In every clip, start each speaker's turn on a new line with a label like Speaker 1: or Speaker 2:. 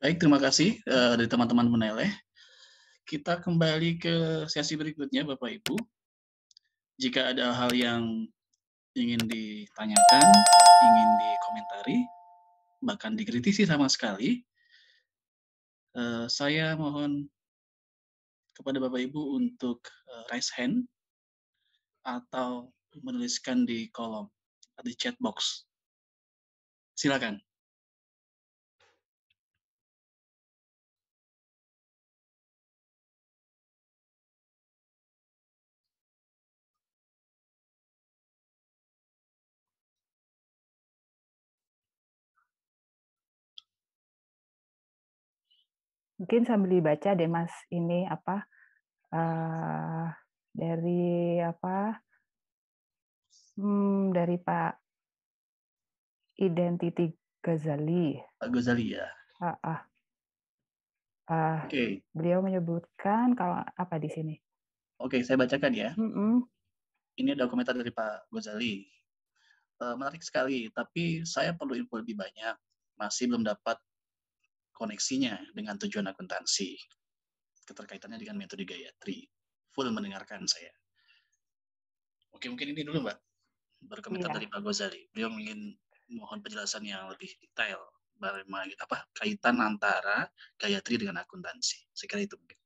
Speaker 1: Baik, terima kasih uh, dari teman-teman meneleh. Kita kembali ke sesi berikutnya, Bapak Ibu. Jika ada hal yang ingin ditanyakan, ingin dikomentari, bahkan dikritisi sama sekali, uh, saya mohon kepada Bapak Ibu untuk uh, raise hand atau menuliskan di kolom di chat box. Silakan.
Speaker 2: mungkin sambil dibaca deh mas ini apa uh, dari apa hmm, dari Pak Identity Ghazali.
Speaker 1: Pak Ghazali ya.
Speaker 2: Uh, uh. Uh, eh, okay. Beliau menyebutkan kalau apa di sini?
Speaker 1: Oke, okay, saya bacakan ya. Mm -mm. Ini ada komentar dari Pak Ghazali. Uh, menarik sekali, tapi saya perlu info lebih banyak. Masih belum dapat koneksinya dengan tujuan akuntansi, keterkaitannya dengan metode Gayatri. Full mendengarkan saya. Oke, mungkin ini dulu Mbak. Berkomentar iya. dari Pak Gozali. Beliau ingin mohon penjelasan yang lebih detail bagaimana apa kaitan antara Gayatri dengan akuntansi. Saya itu mungkin.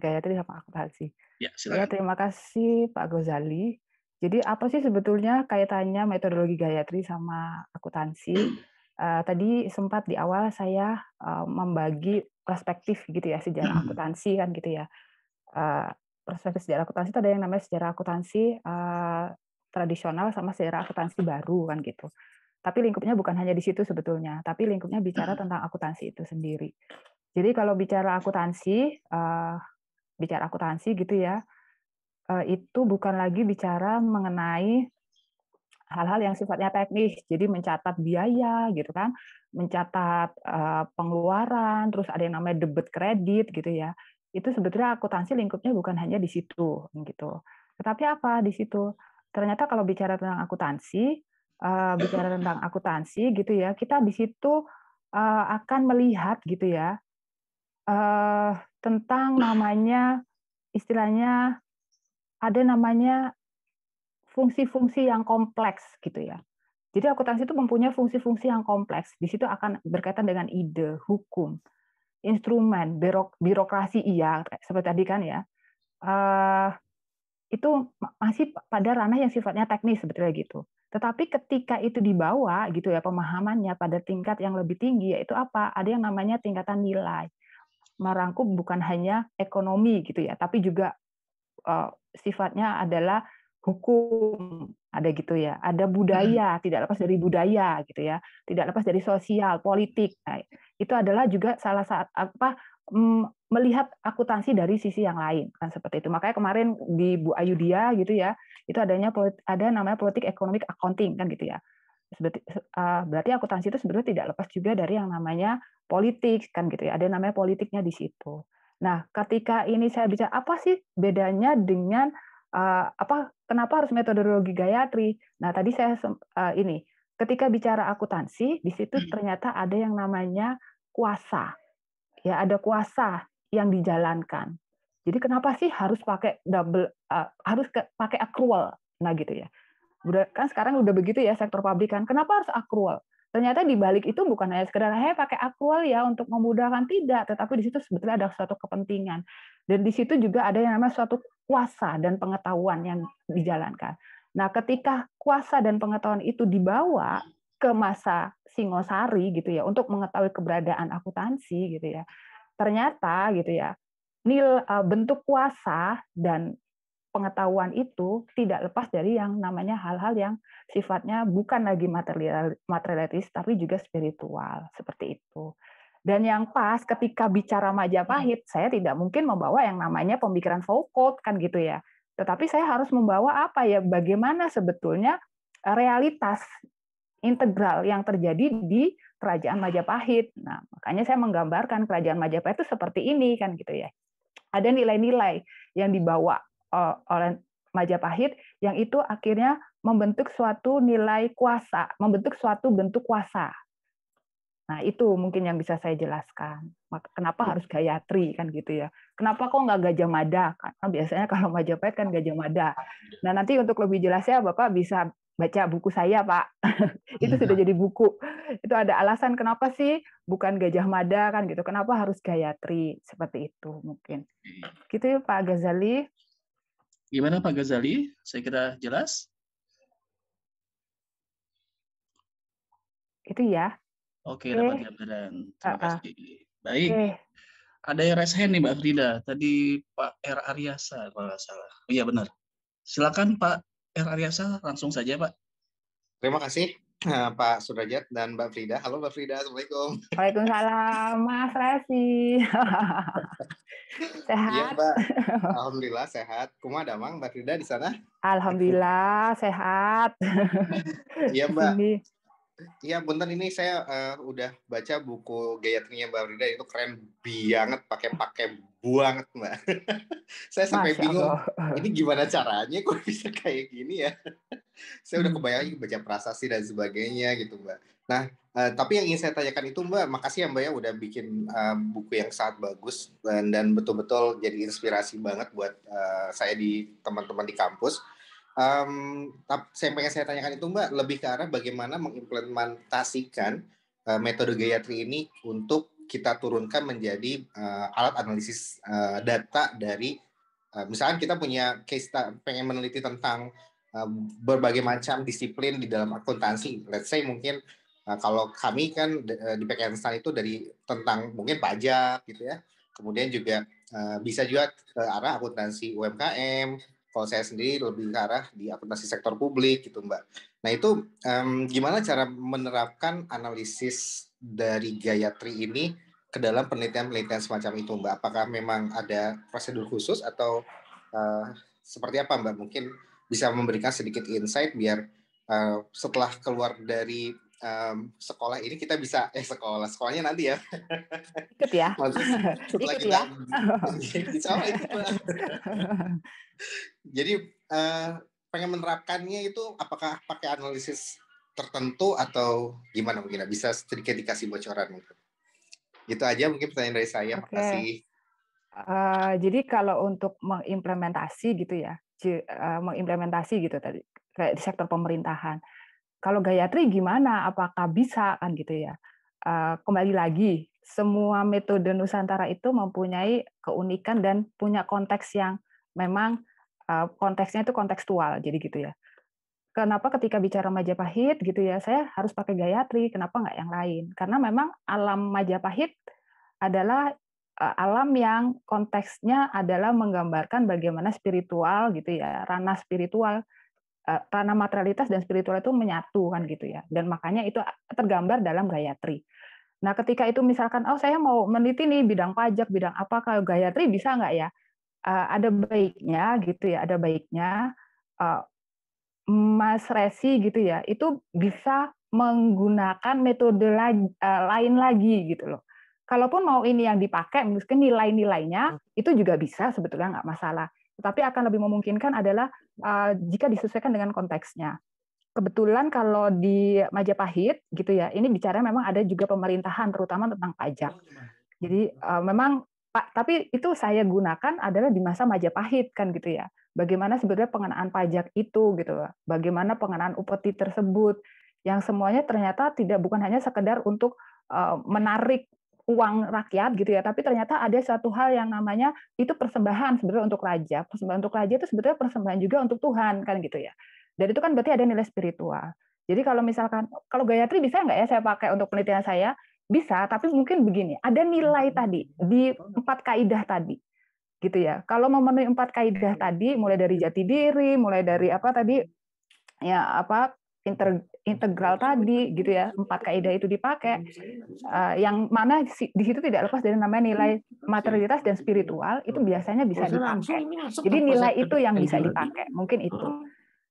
Speaker 2: Gayatri sama akuntansi. Ya, ya silakan. Ya, terima kasih Pak Gozali. Jadi apa sih sebetulnya kaitannya metodologi Gayatri sama akuntansi? Eh, tadi sempat di awal saya uh, membagi perspektif gitu ya sejarah akuntansi kan gitu ya. Uh, perspektif sejarah akuntansi ada yang namanya sejarah akuntansi uh, tradisional sama sejarah akuntansi baru kan gitu. Tapi lingkupnya bukan hanya di situ sebetulnya, tapi lingkupnya bicara tentang akuntansi itu sendiri. Jadi kalau bicara akuntansi, uh, bicara akuntansi gitu ya, itu bukan lagi bicara mengenai hal-hal yang sifatnya teknis, jadi mencatat biaya gitu kan, mencatat eh, pengeluaran, terus ada yang namanya debit kredit gitu ya. Itu sebetulnya akuntansi lingkupnya bukan hanya di situ gitu. Tetapi apa di situ? Ternyata kalau bicara tentang akuntansi, eh, bicara tentang akuntansi gitu ya, kita di situ eh, akan melihat gitu ya tentang namanya istilahnya ada namanya fungsi-fungsi yang kompleks gitu ya. Jadi akuntansi itu mempunyai fungsi-fungsi yang kompleks. Di situ akan berkaitan dengan ide, hukum, instrumen, birok, birokrasi iya seperti tadi kan ya. Uh, itu masih pada ranah yang sifatnya teknis sebetulnya gitu. Tetapi ketika itu dibawa gitu ya pemahamannya pada tingkat yang lebih tinggi yaitu apa? Ada yang namanya tingkatan nilai. Merangkum bukan hanya ekonomi gitu ya, tapi juga uh, sifatnya adalah hukum, ada gitu ya, ada budaya, hmm. tidak lepas dari budaya gitu ya, tidak lepas dari sosial, politik. Nah, itu adalah juga salah saat apa melihat akuntansi dari sisi yang lain kan seperti itu. Makanya kemarin di Bu Ayu dia gitu ya, itu adanya ada namanya politik ekonomi accounting kan gitu ya. berarti akuntansi itu sebenarnya tidak lepas juga dari yang namanya politik kan gitu ya. Ada namanya politiknya di situ. Nah, ketika ini saya bicara apa sih bedanya dengan Eh, apa kenapa harus metodologi gayatri? Nah, tadi saya uh, ini ketika bicara akuntansi di situ hmm. ternyata ada yang namanya kuasa. Ya, ada kuasa yang dijalankan. Jadi kenapa sih harus pakai double uh, harus ke, pakai accrual? Nah, gitu ya. kan sekarang udah begitu ya sektor pabrikan. Kenapa harus accrual? ternyata di balik itu bukan hanya sekedar hey pakai akual ya untuk memudahkan tidak tetapi di situ sebetulnya ada suatu kepentingan dan di situ juga ada yang namanya suatu kuasa dan pengetahuan yang dijalankan nah ketika kuasa dan pengetahuan itu dibawa ke masa Singosari gitu ya untuk mengetahui keberadaan akuntansi gitu ya ternyata gitu ya nil eh, bentuk kuasa dan pengetahuan itu tidak lepas dari yang namanya hal-hal yang sifatnya bukan lagi material materialis tapi juga spiritual seperti itu. Dan yang pas ketika bicara Majapahit, hmm. saya tidak mungkin membawa yang namanya pemikiran Foucault kan gitu ya. Tetapi saya harus membawa apa ya? Bagaimana sebetulnya eh, realitas integral yang terjadi di kerajaan Majapahit. Nah, makanya saya menggambarkan kerajaan Majapahit itu seperti ini kan gitu ya. Ada nilai-nilai yang dibawa Eh, oleh Majapahit yang itu akhirnya membentuk suatu nilai kuasa, membentuk suatu bentuk kuasa. Nah, itu mungkin yang bisa saya jelaskan. Kenapa harus Gayatri kan gitu ya. Kenapa kok nggak Gajah Mada? Karena kan biasanya kalau Majapahit kan Gajah Mada. Nah, nanti untuk lebih jelasnya Bapak bisa baca buku saya, Pak. itu sudah iya. jadi buku. Itu ada alasan kenapa sih bukan Gajah Mada kan gitu. Kenapa harus Gayatri? Seperti itu mungkin. Iya. Gitu ya Pak Ghazali.
Speaker 1: Gimana Pak Ghazali? Saya kira jelas? Itu ya. Oke, okay, okay. dapat gambaran. Terima uh -uh. kasih. Baik. Okay. Ada yang raise hand nih Mbak Frida. Tadi Pak R. Aryasa kalau nggak salah. Oh, iya benar. Silakan Pak R. Aryasa langsung saja Pak.
Speaker 2: Terima kasih.
Speaker 3: Eh, Pak Sudrajat dan Mbak Frida. Halo Mbak Frida, Assalamualaikum.
Speaker 2: Waalaikumsalam, Mas Resi. Iya, sehat? Iya Mbak,
Speaker 3: Alhamdulillah sehat. Kuma ada Mang, Mbak Frida di sana?
Speaker 2: Alhamdulillah sehat.
Speaker 3: Iya Mbak, Iya, Bunten ini saya uh, udah baca buku Gayatrinya Mbak Rida itu keren banget, pakai-pakai banget Mbak. saya sampai Masya bingung, Allah. ini gimana caranya kok bisa kayak gini ya? saya udah hmm. kebayang baca prasasti dan sebagainya gitu Mbak. Nah, uh, tapi yang ingin saya tanyakan itu Mbak, makasih ya Mbak ya udah bikin uh, buku yang sangat bagus dan, dan betul-betul jadi inspirasi banget buat uh, saya di teman-teman di kampus. Um, yang pengen saya tanyakan itu Mbak lebih ke arah bagaimana mengimplementasikan uh, metode gayatri ini untuk kita turunkan menjadi uh, alat analisis uh, data dari uh, misalkan kita punya case pengen meneliti tentang uh, berbagai macam disiplin di dalam akuntansi. Let's say mungkin uh, kalau kami kan di PKN itu dari tentang mungkin pajak gitu ya. Kemudian juga uh, bisa juga ke arah akuntansi UMKM, kalau saya sendiri lebih ke arah di akuntansi sektor publik gitu Mbak. Nah itu um, gimana cara menerapkan analisis dari Gayatri ini ke dalam penelitian-penelitian semacam itu Mbak? Apakah memang ada prosedur khusus atau uh, seperti apa Mbak? Mungkin bisa memberikan sedikit insight biar uh, setelah keluar dari um, sekolah ini kita bisa eh sekolah sekolahnya nanti ya
Speaker 2: ikut ya Maksudnya, ikut kita, ya
Speaker 3: kan? jadi uh, pengen menerapkannya itu apakah pakai analisis tertentu atau gimana mungkin bisa sedikit dikasih bocoran mungkin Itu aja mungkin pertanyaan dari saya okay. makasih
Speaker 2: uh, jadi kalau untuk mengimplementasi gitu ya eh, mengimplementasi gitu tadi kayak di sektor pemerintahan kalau Gayatri gimana? Apakah bisa kan gitu ya? Eh, kembali lagi, semua metode Nusantara itu mempunyai keunikan dan punya konteks yang memang eh, konteksnya itu kontekstual, jadi gitu ya. Kenapa ketika bicara Majapahit gitu ya, saya harus pakai Gayatri, kenapa nggak yang lain? Karena memang alam Majapahit adalah eh, alam yang konteksnya adalah menggambarkan bagaimana spiritual gitu ya, ranah spiritual ranah eh, materialitas dan spiritual itu menyatu kan gitu ya. Dan makanya itu tergambar dalam Gayatri. Nah, ketika itu misalkan oh saya mau meneliti nih bidang pajak, bidang apa kalau Gayatri bisa nggak ya? Eh, ada baiknya gitu ya, ada baiknya eh, Mas Resi gitu ya, itu bisa menggunakan metode lain lagi gitu loh. Kalaupun mau ini yang dipakai, mungkin nilai-nilainya hmm. itu juga bisa sebetulnya nggak masalah. Tetapi akan lebih memungkinkan adalah uh, jika disesuaikan dengan konteksnya. Kebetulan kalau di Majapahit gitu ya, ini bicara memang ada juga pemerintahan terutama tentang pajak. Jadi uh, memang Pak, tapi itu saya gunakan adalah di masa Majapahit kan gitu ya. Bagaimana sebenarnya pengenaan pajak itu gitu, bagaimana pengenaan upeti tersebut yang semuanya ternyata tidak bukan hanya sekedar untuk eh, menarik uang rakyat gitu ya, tapi ternyata ada satu hal yang namanya itu persembahan sebenarnya untuk raja. Persembahan untuk raja itu sebetulnya persembahan juga untuk Tuhan kan gitu ya. Dan itu kan berarti ada nilai spiritual. Jadi kalau misalkan kalau gayatri bisa nggak ya saya pakai untuk penelitian saya? Bisa, tapi mungkin begini, ada nilai hmm. tadi di empat kaidah tadi gitu ya. Kalau memenuhi empat kaidah hmm. tadi, mulai dari jati diri, mulai dari apa tadi, ya apa inter integral tadi gitu ya empat iya. kaidah itu dipakai uh, yang mana di situ tidak lepas dari namanya nilai iya, materialitas dan spiritual itu biasanya bisa dipakai jadi nilai itu yang bisa dipakai mungkin itu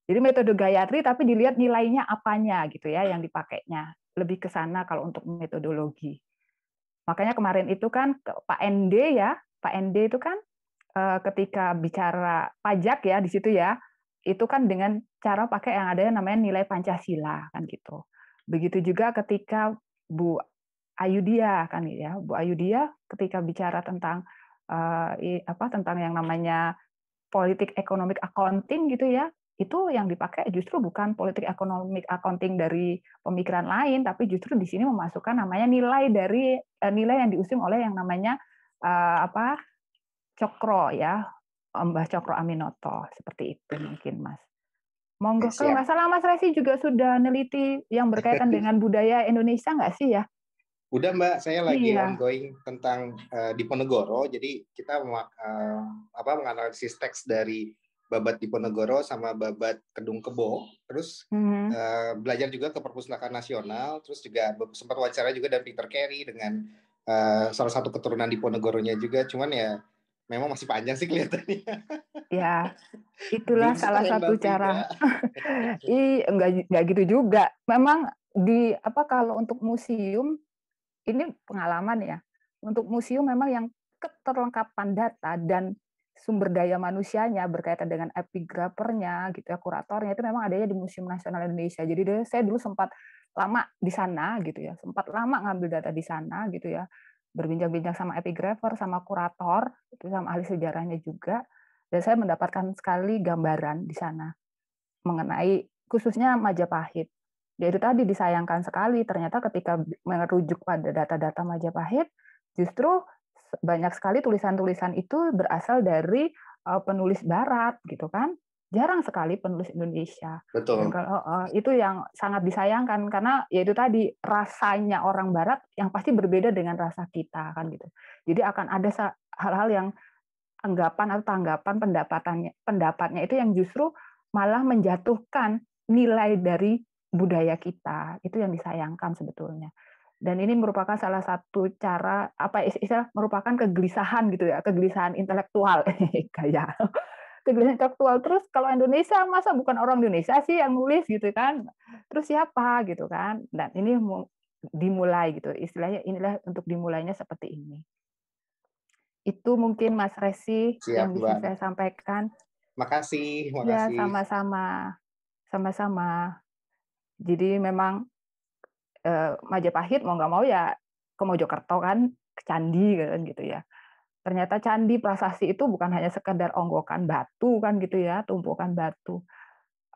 Speaker 2: jadi metode Gayatri tapi dilihat nilainya apanya gitu ya yang dipakainya lebih ke sana kalau untuk metodologi makanya kemarin itu kan Pak ND ya Pak ND itu kan eh, ketika bicara pajak ya di situ ya itu kan dengan cara pakai yang ada yang namanya nilai Pancasila kan gitu. Begitu juga ketika Bu Ayudia kan ya, Bu Ayudia ketika bicara tentang eh, apa tentang yang namanya politik ekonomi accounting gitu ya, itu yang dipakai justru bukan politik ekonomi accounting dari pemikiran lain, tapi justru di sini memasukkan namanya nilai dari uh, nilai yang diusung oleh yang namanya eh, apa cokro ya Mbah Cokro Aminoto seperti itu mungkin Mas. Monggo kalau nggak salah Mas Resi juga sudah neliti yang berkaitan dengan budaya Indonesia nggak sih ya?
Speaker 3: Udah Mbak, saya lagi iya. ongoing tentang uh, Diponegoro. Jadi kita uh, apa menganalisis teks dari Babat Diponegoro sama Babat Kedung Kebo. Terus mm -hmm. uh, belajar juga ke Perpustakaan Nasional. Terus juga sempat wawancara juga dengan Peter Carey dengan uh, salah satu keturunan Diponegoronya juga. Cuman ya memang masih panjang sih kelihatannya.
Speaker 2: Ya, itulah salah satu cara. I enggak enggak gitu juga. Memang di apa kalau untuk museum ini pengalaman ya. Untuk museum memang yang keterlengkapan data dan sumber daya manusianya berkaitan dengan epigrafernya gitu ya kuratornya itu memang adanya di Museum Nasional Indonesia. Jadi saya dulu sempat lama di sana gitu ya, sempat lama ngambil data di sana gitu ya berbincang-bincang sama epigrafer, sama kurator, itu sama ahli sejarahnya juga, dan saya mendapatkan sekali gambaran di sana mengenai khususnya Majapahit. Ya itu tadi disayangkan sekali, ternyata ketika merujuk pada data-data Majapahit, justru banyak sekali tulisan-tulisan itu berasal dari penulis Barat, gitu kan? jarang sekali penulis Indonesia. Betul. Yang kalau uh, itu yang sangat disayangkan karena yaitu tadi rasanya orang Barat yang pasti berbeda dengan rasa kita kan gitu. Jadi akan ada hal-hal yang anggapan atau tanggapan pendapatannya pendapatnya itu yang justru malah menjatuhkan nilai dari budaya kita itu yang disayangkan sebetulnya dan ini merupakan salah satu cara apa istilah merupakan kegelisahan gitu ya kegelisahan intelektual kayak kegelisahan intelektual terus kalau Indonesia masa bukan orang Indonesia sih yang nulis gitu kan terus siapa gitu kan dan ini dimulai gitu istilahnya inilah untuk dimulainya seperti ini itu mungkin Mas Resi Siap, yang bisa saya sampaikan
Speaker 3: makasih makasih ya
Speaker 2: sama-sama sama-sama jadi memang eh, Majapahit mau nggak mau ya ke Mojokerto kan ke candi kan gitu ya Ternyata candi prasasti itu bukan hanya sekedar onggokan batu kan gitu ya, tumpukan batu.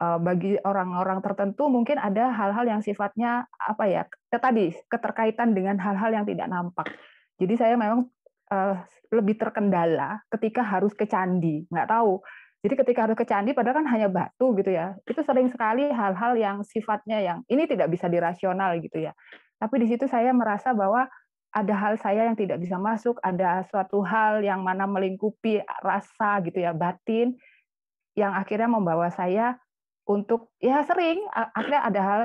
Speaker 2: Eh, bagi orang-orang tertentu mungkin ada hal-hal yang sifatnya apa ya? Tadi keterkaitan dengan hal-hal yang tidak nampak. Jadi saya memang eh, lebih terkendala ketika harus ke candi, nggak tahu. Jadi ketika harus ke candi padahal kan hanya batu gitu ya. Itu sering sekali hal-hal yang sifatnya yang ini tidak bisa dirasional gitu ya. Tapi di situ saya merasa bahwa ada hal saya yang tidak bisa masuk, ada suatu hal yang mana melingkupi rasa gitu ya batin yang akhirnya membawa saya untuk ya sering akhirnya ada hal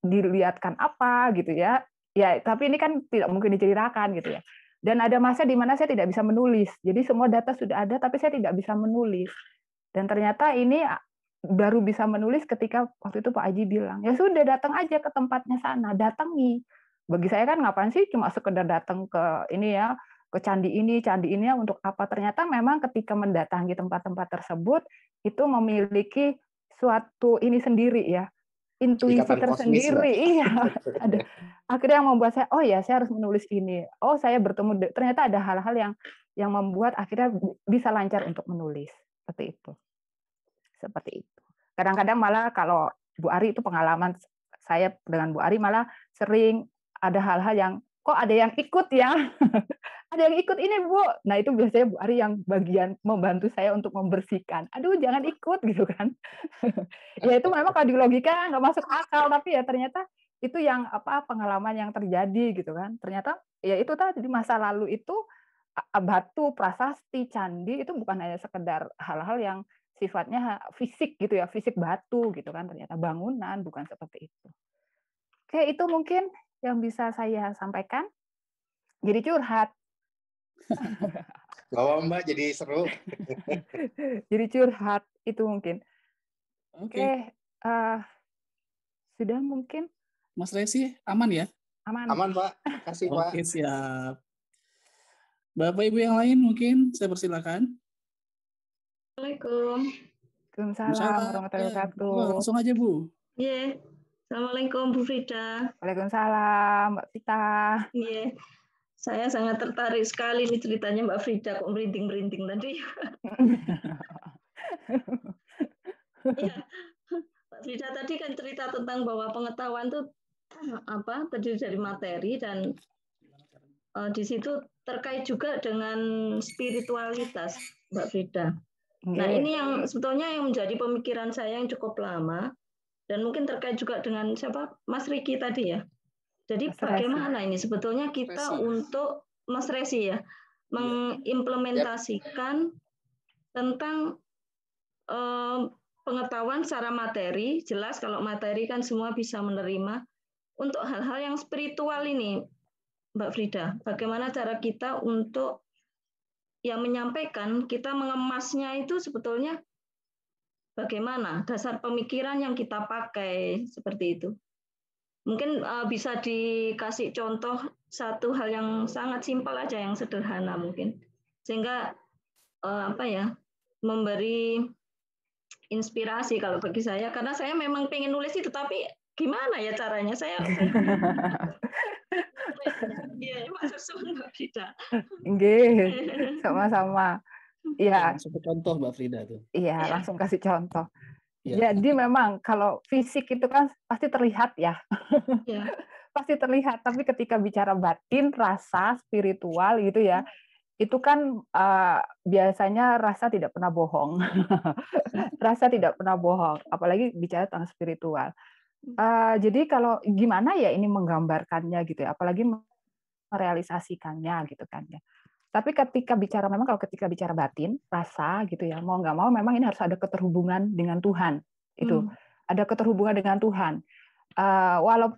Speaker 2: dilihatkan apa gitu ya. Ya, tapi ini kan tidak mungkin diceritakan gitu ya. Dan ada masa di mana saya tidak bisa menulis. Jadi semua data sudah ada tapi saya tidak bisa menulis. Dan ternyata ini baru bisa menulis ketika waktu itu Pak Aji bilang, "Ya sudah datang aja ke tempatnya sana, datangi." bagi saya kan ngapain sih cuma sekedar datang ke ini ya ke candi ini, candi ini ya untuk apa? Ternyata memang ketika mendatangi tempat-tempat tersebut itu memiliki suatu ini sendiri ya, intuisi Ikatan tersendiri. Kosmis, iya, ada. Akhirnya yang membuat saya, oh ya, saya harus menulis ini. Oh, saya bertemu. Ternyata ada hal-hal yang yang membuat akhirnya bisa lancar untuk menulis seperti itu. Seperti itu. Kadang-kadang malah kalau Bu Ari itu pengalaman saya dengan Bu Ari malah sering ada hal-hal yang kok ada yang ikut ya ada yang ikut ini bu nah itu biasanya bu Ari yang bagian membantu saya untuk membersihkan aduh jangan ikut gitu kan ya itu memang kalau di logika nggak masuk akal tapi ya ternyata itu yang apa pengalaman yang terjadi gitu kan ternyata ya itu tadi masa lalu itu batu prasasti candi itu bukan hanya sekedar hal-hal yang sifatnya fisik gitu ya fisik batu gitu kan ternyata bangunan bukan seperti itu oke itu mungkin yang bisa saya sampaikan. Jadi curhat.
Speaker 3: Kalau Mbak jadi seru.
Speaker 2: jadi curhat itu mungkin. Oke. Okay. Okay. Uh, eh, sudah mungkin.
Speaker 1: Mas Resi aman ya?
Speaker 2: Aman. Aman Pak. Kasih Pak. Oke
Speaker 1: siap. Bapak Ibu yang lain mungkin saya persilakan.
Speaker 2: Assalamualaikum. Waalaikumsalam warahmatullahi wabarakatuh. Iya, langsung aja Bu. Iya. Yeah. Assalamualaikum
Speaker 4: Bu Frida. Waalaikumsalam Mbak Vita. Iya. Yeah. Saya sangat tertarik sekali nih ceritanya Mbak Frida kok merinding-merinding tadi. Iya. Mbak Frida tadi kan cerita tentang bahwa pengetahuan itu apa terdiri dari materi dan uh, di situ terkait juga dengan spiritualitas Mbak Frida. Nah ini yang sebetulnya yang menjadi pemikiran saya yang cukup lama dan mungkin terkait juga dengan siapa Mas Riki tadi ya. Jadi Mas bagaimana Resi. ini sebetulnya kita Resi. untuk Mas Resi ya mengimplementasikan ya. tentang eh, pengetahuan secara materi jelas kalau materi kan semua bisa menerima untuk hal-hal yang spiritual ini Mbak Frida bagaimana cara kita untuk yang menyampaikan kita mengemasnya itu sebetulnya bagaimana dasar pemikiran yang kita pakai seperti itu. Mungkin uh, bisa dikasih contoh satu hal yang sangat simpel aja yang sederhana mungkin sehingga uh, apa ya memberi inspirasi kalau bagi saya karena saya memang pengen nulis itu tapi gimana ya caranya saya Iya, maksud
Speaker 2: sama-sama. Iya. iya langsung ke contoh Mbak Frida tuh. Iya, ya. langsung kasih contoh. Ya. Jadi memang kalau fisik itu kan pasti terlihat ya. ya. pasti terlihat, tapi ketika bicara batin, rasa, spiritual gitu ya. Hmm. itu kan uh, biasanya rasa tidak pernah bohong, hmm. rasa tidak pernah bohong, apalagi bicara tentang spiritual. Uh, jadi kalau gimana ya ini menggambarkannya gitu ya, apalagi merealisasikannya gitu kan ya. Tapi ketika bicara memang kalau ketika bicara batin, rasa gitu ya, mau nggak mau memang ini harus ada keterhubungan dengan Tuhan. Itu hmm. ada keterhubungan dengan Tuhan. Uh, eh, walau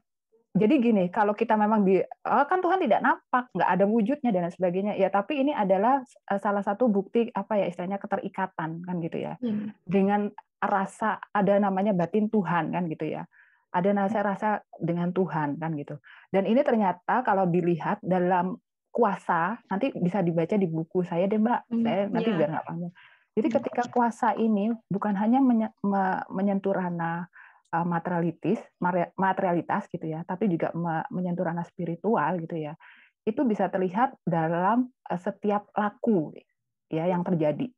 Speaker 2: jadi gini, kalau kita memang di oh, kan Tuhan tidak nampak, nggak ada wujudnya dan sebagainya. Ya, tapi ini adalah eh, salah satu bukti apa ya istilahnya keterikatan kan gitu ya. Hmm. Dengan rasa ada namanya batin Tuhan kan gitu ya ada rasa-rasa dengan Tuhan kan gitu. Dan ini ternyata kalau dilihat dalam kuasa nanti bisa dibaca di buku saya deh mbak hmm, saya nanti yeah. biar nggak panjang jadi iya. ketika kuasa ini bukan hanya menyentuh ranah e, materialitis materialitas gitu ya tapi juga menyentuh ranah spiritual gitu ya itu bisa terlihat dalam e, setiap laku ya yang terjadi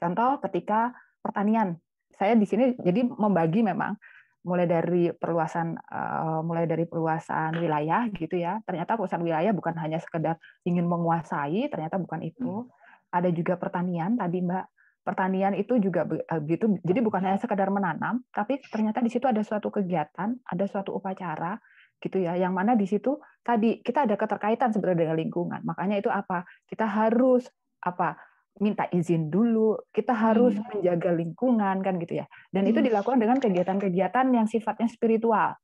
Speaker 2: contoh ketika pertanian saya di sini jadi membagi memang mulai dari perluasan eh, mulai dari perluasan wilayah gitu ya. Ternyata perluasan wilayah bukan hanya sekedar ingin menguasai, ternyata bukan itu. Hmm. Ada juga pertanian tadi Mbak. Pertanian itu juga begitu. Eh, Jadi bukan hanya sekedar menanam, tapi ternyata di situ ada suatu kegiatan, ada suatu upacara gitu ya. Yang mana di situ tadi kita ada keterkaitan sebenarnya dengan lingkungan. Makanya itu apa? Kita harus apa minta izin dulu, kita harus hmm. menjaga lingkungan kan gitu ya. Dan hmm. itu dilakukan dengan kegiatan-kegiatan yang sifatnya spiritual.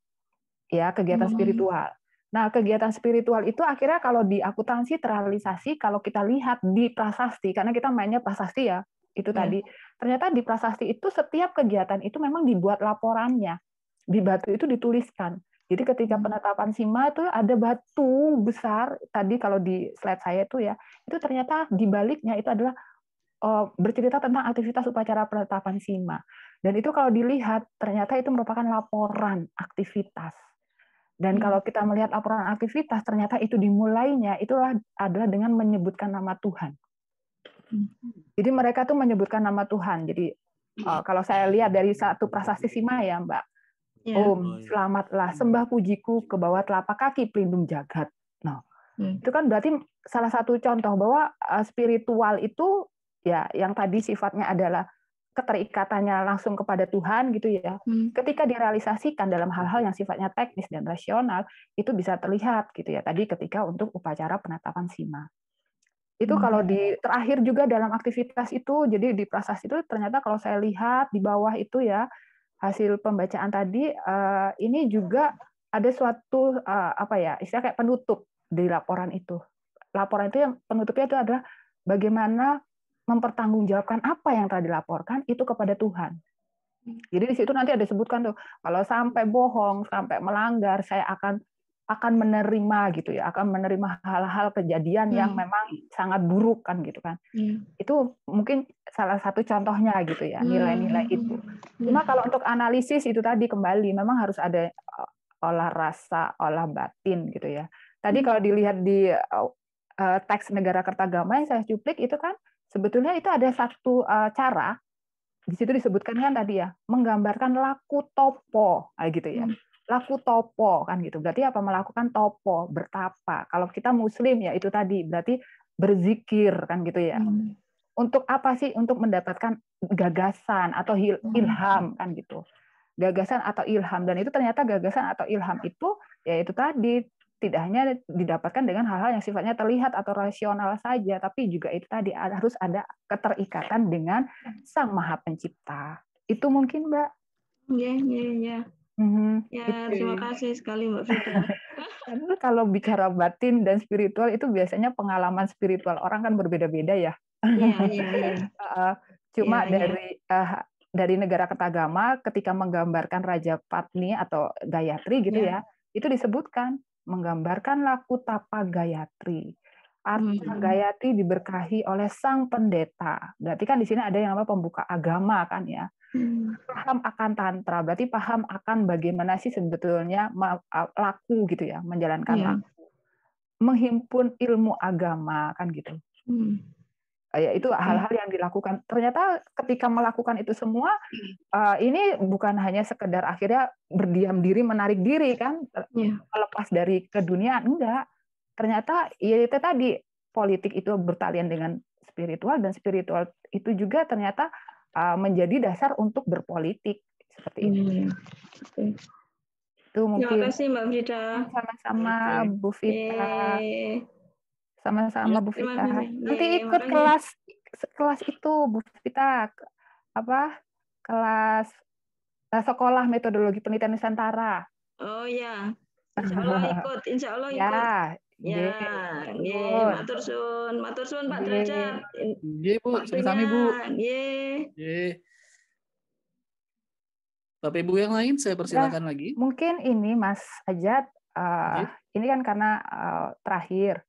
Speaker 2: Ya, kegiatan hmm. spiritual. Nah, kegiatan spiritual itu akhirnya kalau di akuntansi terrealisasi kalau kita lihat di prasasti karena kita mainnya prasasti ya, itu hmm. tadi. Ternyata di prasasti itu setiap kegiatan itu memang dibuat laporannya. Di batu itu dituliskan. Jadi ketika hmm. penetapan SIMA itu ada batu besar tadi kalau di slide saya itu ya, itu ternyata di baliknya itu adalah oh, bercerita tentang aktivitas upacara penetapan SIMA. Dan itu kalau dilihat ternyata itu merupakan laporan aktivitas. Dan hmm. kalau kita melihat laporan aktivitas ternyata itu dimulainya itulah adalah dengan menyebutkan nama Tuhan. Hmm. Jadi mereka tuh menyebutkan nama Tuhan. Jadi oh, kalau saya lihat dari satu prasasti SIMA ya Mbak Yeah. Om, oh, iya. selamatlah, hmm. sembah pujiku ke bawah telapak kaki pelindung jagat. Nah, hmm. itu kan berarti salah satu contoh bahwa eh, spiritual itu ya yang tadi sifatnya adalah keterikatannya langsung kepada Tuhan gitu ya. Hmm. Ketika direalisasikan dalam hal-hal yang sifatnya teknis dan rasional, itu bisa terlihat gitu ya. Tadi ketika untuk upacara penetapan sima. Itu hmm. kalau di terakhir juga dalam aktivitas itu, jadi di proses itu ternyata kalau saya lihat di bawah itu ya, hasil pembacaan tadi eh, ini juga ada suatu eh, apa ya istilah kayak penutup di laporan itu. Laporan itu yang penutupnya itu adalah bagaimana mempertanggungjawabkan apa yang telah dilaporkan itu kepada Tuhan. Hmm. Jadi di situ nanti ada sebutkan tuh kalau sampai bohong, sampai melanggar, saya akan akan menerima gitu ya, akan menerima hal-hal kejadian hmm. yang memang sangat buruk kan gitu kan. Hmm. Itu mungkin salah satu contohnya gitu ya, hmm. nilai-nilai hmm. itu. Iya. Cuma kalau untuk analisis itu tadi kembali memang harus ada eh, olah rasa, olah batin gitu ya. Tadi hmm. kalau dilihat di uh, teks negara Kertagama yang saya cuplik itu kan sebetulnya itu ada satu uh, cara di situ disebutkan kan tadi ya, menggambarkan laku topo gitu ya. Hmm laku topo kan gitu. Berarti apa melakukan topo, bertapa. Kalau kita muslim ya itu tadi berarti berzikir kan gitu ya. Hmm. Untuk apa sih? Untuk mendapatkan gagasan atau hmm. ilham kan gitu. Gagasan atau ilham dan itu ternyata gagasan atau ilham itu ya itu tadi tidak hanya didapatkan dengan hal-hal yang sifatnya terlihat atau rasional saja, tapi juga itu tadi harus ada keterikatan dengan Sang Maha Pencipta. Itu mungkin, Mbak. Ya yeah, ya. yeah, ya Yeah. Mm-hmm. Ya, gitu terima kasih sekali Mbak Fitri. Karena kalau bicara batin dan spiritual itu biasanya pengalaman spiritual orang kan berbeda-beda ya. Iya, iya, iya. Cuma ya, dari ya. Uh, dari negara ketagama ketika menggambarkan Raja Patni atau Gayatri gitu ya, ya itu disebutkan menggambarkan laku tapa Gayatri. arti hmm. Gayatri diberkahi oleh sang pendeta. Berarti kan di sini ada yang apa pembuka agama kan ya. Hmm. Paham akan tantra berarti paham akan bagaimana sih sebetulnya laku gitu ya, menjalankan yeah. laku. Menghimpun ilmu agama kan gitu. Hmm ah, ya itu hmm. hal-hal yang dilakukan ternyata ketika melakukan itu semua iya. ah, ini bukan hanya sekedar akhirnya berdiam diri menarik diri kan yeah. lepas dari keduniaan enggak ternyata ya itu tadi politik itu bertalian dengan spiritual dan spiritual itu juga ternyata Eh, menjadi dasar untuk berpolitik seperti hmm. ini. Okay. Itu mungkin. Terima kasih Mbak Vita. Sama-sama Bu Vita. Sama-sama Bu Vita. Nanti iya, ikut kelas kelas itu Bu Vita apa kelas eh, sekolah metodologi penelitian Nusantara.
Speaker 4: Oh ya.
Speaker 2: Insya Allah ikut, insya Allah ya. ikut. Ya, Ya, nggih, iya,
Speaker 4: iya, iya, matur
Speaker 1: suwun, matur
Speaker 2: suwun Pak Derajat.
Speaker 1: Nggih, Bu, sami Bu.
Speaker 2: Nggih. Nggih. Bapak Ibu yang lain saya ya, persilakan nah, lagi. Mungkin ini Mas Ajat uh, ini kan karena uh, terakhir.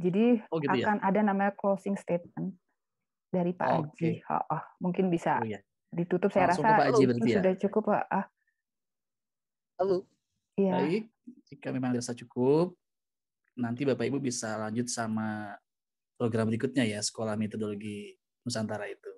Speaker 2: Jadi oh, gitu ya? akan ya? ada namanya closing statement dari Pak oh, Aji. Okay. Oh, oh, mungkin bisa oh, ya. ditutup saya Langsung rasa Pak Aji oh, ya? sudah ya. cukup Pak. Ah. Halo. Iya. Baik,
Speaker 1: jika memang sudah cukup, nanti Bapak Ibu bisa lanjut sama program berikutnya ya, Sekolah Metodologi Nusantara itu.